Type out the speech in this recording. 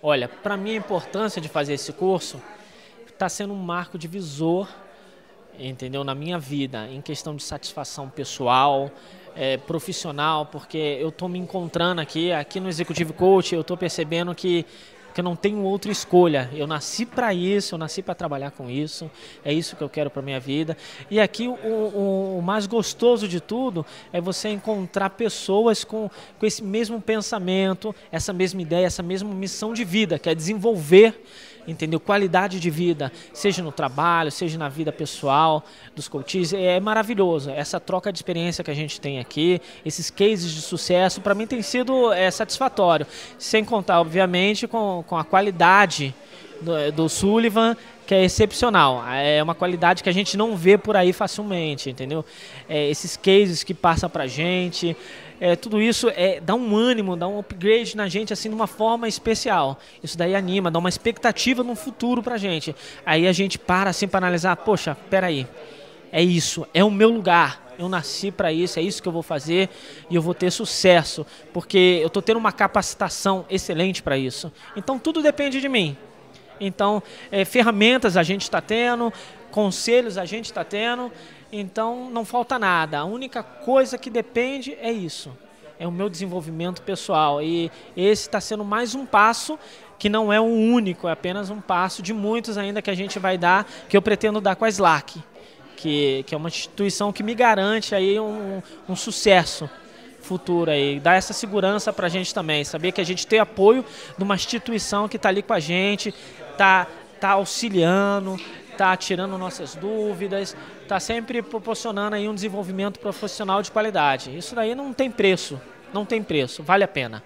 Olha, para mim a importância de fazer esse curso está sendo um marco divisor, entendeu, na minha vida, em questão de satisfação pessoal, é, profissional, porque eu estou me encontrando aqui, aqui no Executivo Coach, eu estou percebendo que porque eu não tenho outra escolha. Eu nasci para isso, eu nasci para trabalhar com isso, é isso que eu quero para minha vida. E aqui o, o, o, mais gostoso de tudo é você encontrar pessoas com, com esse mesmo pensamento, essa mesma ideia, essa mesma missão de vida, que é desenvolver entendeu? Qualidade de vida, seja no trabalho, seja na vida pessoal dos coaches, é maravilhoso. Essa troca de experiência que a gente tem aqui, esses cases de sucesso, para mim tem sido é, satisfatório. Sem contar, obviamente, com, com a qualidade do, eh, do Sullivan, que é excepcional. É uma qualidade que a gente não vê por aí facilmente, entendeu? É, esses cases que passa pra gente, é, tudo isso é, dá um ânimo, dá um upgrade na gente, assim, de uma forma especial. Isso daí anima, dá uma expectativa no futuro pra gente. Aí a gente para, assim, pra analisar, poxa, peraí, é isso, é o meu lugar, eu nasci para isso, é isso que eu vou fazer e eu vou ter sucesso, porque eu estou tendo uma capacitação excelente para isso. Então tudo depende de mim. Então, é, ferramentas a gente está tendo, conselhos a gente está tendo, então não falta nada. A única coisa que depende é isso. É o meu desenvolvimento pessoal. E esse está sendo mais um passo que não é o um único, é apenas um passo de muitos ainda que a gente vai dar, que eu pretendo dar com a SLAC, que, que é uma instituição que me garante aí um, um sucesso futuro aí, dar essa segurança para a gente também, saber que a gente tem apoio de uma instituição que está ali com a gente, tá, tá auxiliando, tá tirando nossas dúvidas, tá sempre proporcionando aí um desenvolvimento profissional de qualidade. Isso daí não tem preço, não tem preço, vale a pena.